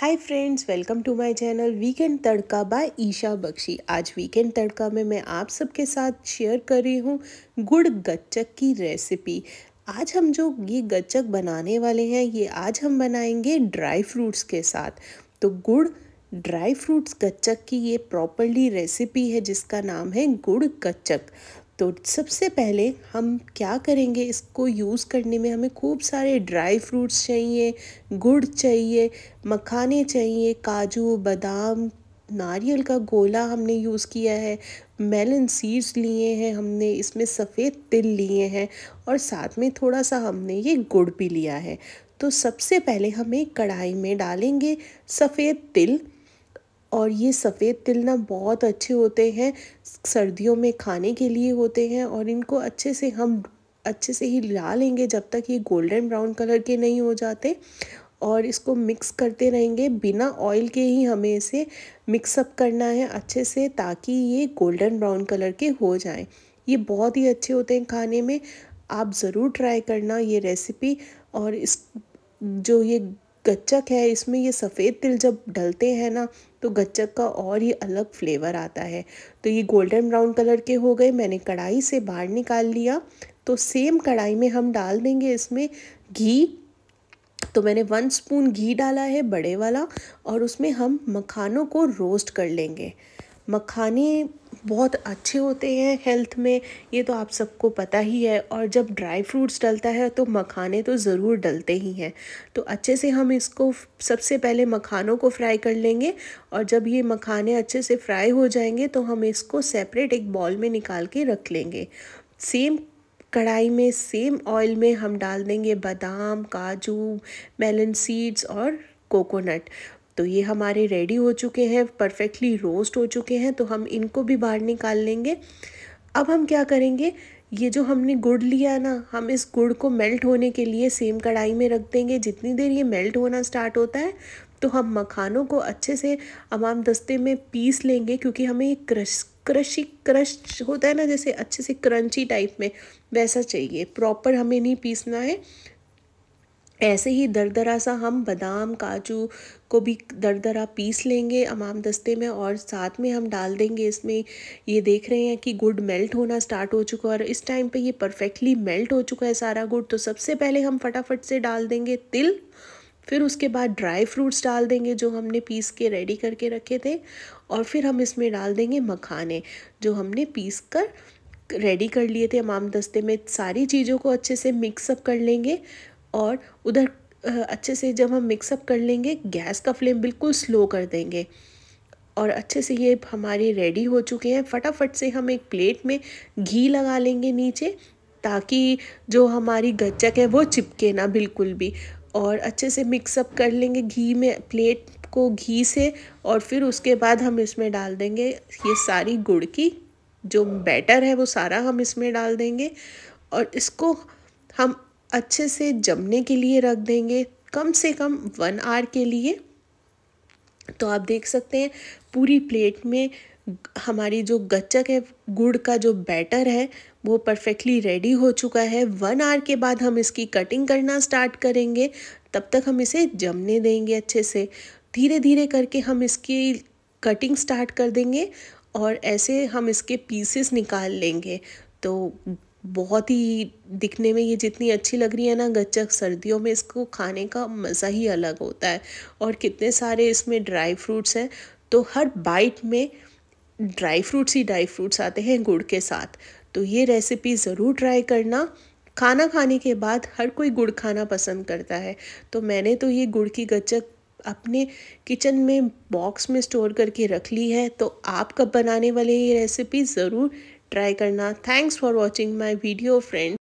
hi friends welcome to my channel weekend Tadka by Isha Bakshi आज weekend तड़का में मैं आप सबके साथ शेयर कर रही हूँ गुड़ गच्चक की रेसिपी आज हम जो ये गच्चक बनाने वाले हैं ये आज हम बनाएंगे ड्राई फ्रूट्स के साथ तो गुड़ ड्राई फ्रूट्स गच्चक की ये प्रॉपरली रेसिपी है जिसका नाम है गुड़ गच्चक तो सबसे पहले हम क्या करेंगे इसको यूज़ करने में हमें खूब सारे ड्राई फ्रूट्स चाहिए गुड़ चाहिए मखाने चाहिए काजू बादाम नारियल का गोला हमने यूज़ किया है मेलन सीड्स लिए हैं हमने इसमें सफ़ेद तिल लिए हैं और साथ में थोड़ा सा हमने ये गुड़ भी लिया है तो सबसे पहले हमें कढ़ाई में डालेंगे सफ़ेद तिल और ये सफ़ेद तिल ना बहुत अच्छे होते हैं सर्दियों में खाने के लिए होते हैं और इनको अच्छे से हम अच्छे से ही ला लेंगे जब तक ये गोल्डन ब्राउन कलर के नहीं हो जाते और इसको मिक्स करते रहेंगे बिना ऑयल के ही हमें इसे मिक्सअप करना है अच्छे से ताकि ये गोल्डन ब्राउन कलर के हो जाएं ये बहुत ही अच्छे होते हैं खाने में आप ज़रूर ट्राई करना ये रेसिपी और इस जो ये गच्चक है इसमें ये सफ़ेद तिल जब डलते हैं ना तो गच्चक का और ही अलग फ्लेवर आता है तो ये गोल्डन ब्राउन कलर के हो गए मैंने कढ़ाई से बाहर निकाल लिया तो सेम कढ़ाई में हम डाल देंगे इसमें घी तो मैंने वन स्पून घी डाला है बड़े वाला और उसमें हम मखानों को रोस्ट कर लेंगे मखाने बहुत अच्छे होते हैं हेल्थ में ये तो आप सबको पता ही है और जब ड्राई फ्रूट्स डलता है तो मखाने तो ज़रूर डलते ही हैं तो अच्छे से हम इसको सबसे पहले मखानों को फ्राई कर लेंगे और जब ये मखाने अच्छे से फ्राई हो जाएंगे तो हम इसको सेपरेट एक बॉल में निकाल के रख लेंगे सेम कढ़ाई में सेम ऑयल में हम डाल देंगे बादाम काजू मेलन सीड्स और कोकोनट तो ये हमारे रेडी हो चुके हैं परफेक्टली रोस्ट हो चुके हैं तो हम इनको भी बाहर निकाल लेंगे अब हम क्या करेंगे ये जो हमने गुड़ लिया ना हम इस गुड़ को मेल्ट होने के लिए सेम कढ़ाई में रख देंगे जितनी देर ये मेल्ट होना स्टार्ट होता है तो हम मखानों को अच्छे से अमाम दस्ते में पीस लेंगे क्योंकि हमें क्रश क्रशी क्रश होता है ना जैसे अच्छे से क्रंची टाइप में वैसा चाहिए प्रॉपर हमें नहीं पीसना है ऐसे ही दरदरा सा हम बादाम काजू को भी दरदरा पीस लेंगे अमाम दस्ते में और साथ में हम डाल देंगे इसमें ये देख रहे हैं कि गुड़ मेल्ट होना स्टार्ट हो चुका है और इस टाइम पे ये परफेक्टली मेल्ट हो चुका है सारा गुड़ तो सबसे पहले हम फटाफट से डाल देंगे तिल फिर उसके बाद ड्राई फ्रूट्स डाल देंगे जो हमने पीस के रेडी करके रखे थे और फिर हम इसमें डाल देंगे मखाने जो हमने पीस कर रेडी कर लिए थे अमाम दस्ते में सारी चीज़ों को अच्छे से मिक्सअप कर लेंगे और उधर अच्छे से जब हम मिक्सअप कर लेंगे गैस का फ्लेम बिल्कुल स्लो कर देंगे और अच्छे से ये हमारे रेडी हो चुके हैं फटाफट से हम एक प्लेट में घी लगा लेंगे नीचे ताकि जो हमारी गच्चक है वो चिपके ना बिल्कुल भी और अच्छे से मिक्सअप कर लेंगे घी में प्लेट को घी से और फिर उसके बाद हम इसमें डाल देंगे ये सारी गुड़ की जो बैटर है वो सारा हम इसमें डाल देंगे और इसको हम अच्छे से जमने के लिए रख देंगे कम से कम वन आवर के लिए तो आप देख सकते हैं पूरी प्लेट में हमारी जो गच्चक है गुड़ का जो बैटर है वो परफेक्टली रेडी हो चुका है वन आवर के बाद हम इसकी कटिंग करना स्टार्ट करेंगे तब तक हम इसे जमने देंगे अच्छे से धीरे धीरे करके हम इसकी कटिंग स्टार्ट कर देंगे और ऐसे हम इसके पीसेस निकाल लेंगे तो बहुत ही दिखने में ये जितनी अच्छी लग रही है ना गच्चक सर्दियों में इसको खाने का मज़ा ही अलग होता है और कितने सारे इसमें ड्राई फ्रूट्स हैं तो हर बाइट में ड्राई फ्रूट्स ही ड्राई फ्रूट्स आते हैं गुड़ के साथ तो ये रेसिपी ज़रूर ट्राई करना खाना खाने के बाद हर कोई गुड़ खाना पसंद करता है तो मैंने तो ये गुड़ की गच्चक अपने किचन में बॉक्स में स्टोर करके रख ली है तो आप कब बनाने वाले ये रेसिपी ज़रूर ट्राई करना thanks for watching my video friend